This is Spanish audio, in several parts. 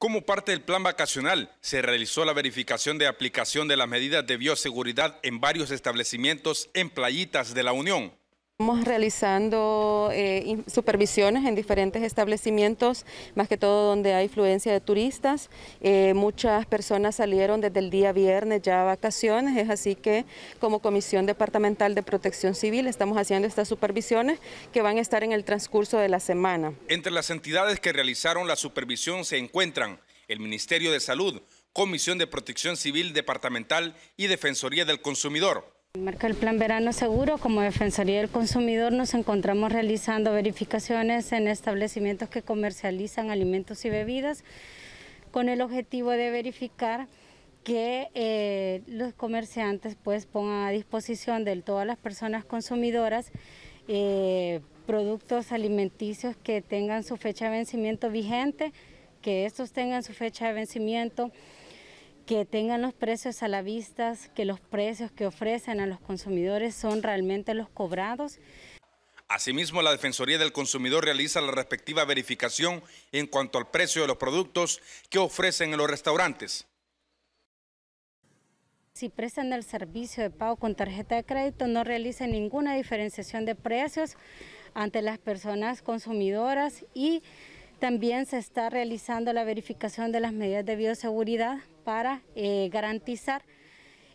Como parte del plan vacacional, se realizó la verificación de aplicación de las medidas de bioseguridad en varios establecimientos en playitas de la Unión. Estamos realizando eh, supervisiones en diferentes establecimientos, más que todo donde hay influencia de turistas. Eh, muchas personas salieron desde el día viernes ya a vacaciones, es así que como Comisión Departamental de Protección Civil estamos haciendo estas supervisiones que van a estar en el transcurso de la semana. Entre las entidades que realizaron la supervisión se encuentran el Ministerio de Salud, Comisión de Protección Civil Departamental y Defensoría del Consumidor. En marca del Plan Verano Seguro, como Defensoría del Consumidor nos encontramos realizando verificaciones en establecimientos que comercializan alimentos y bebidas con el objetivo de verificar que eh, los comerciantes pues pongan a disposición de todas las personas consumidoras eh, productos alimenticios que tengan su fecha de vencimiento vigente, que estos tengan su fecha de vencimiento que tengan los precios a la vista, que los precios que ofrecen a los consumidores son realmente los cobrados. Asimismo, la Defensoría del Consumidor realiza la respectiva verificación en cuanto al precio de los productos que ofrecen en los restaurantes. Si prestan el servicio de pago con tarjeta de crédito, no realicen ninguna diferenciación de precios ante las personas consumidoras y también se está realizando la verificación de las medidas de bioseguridad para eh, garantizar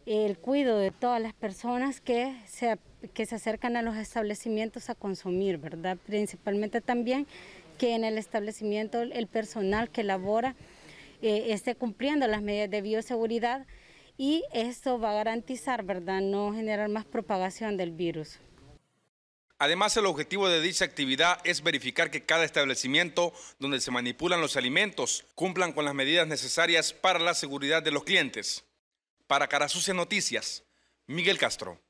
el cuidado de todas las personas que se, acercan a los establecimientos a consumir, ¿verdad? Principalmente también que en el establecimiento el personal que labora eh, esté cumpliendo las medidas de bioseguridad y esto va a garantizar, ¿verdad?, no generar más propagación del virus. Además, el objetivo de dicha actividad es verificar que cada establecimiento donde se manipulan los alimentos cumplan con las medidas necesarias para la seguridad de los clientes. Para Carasucia Noticias, Miguel Castro.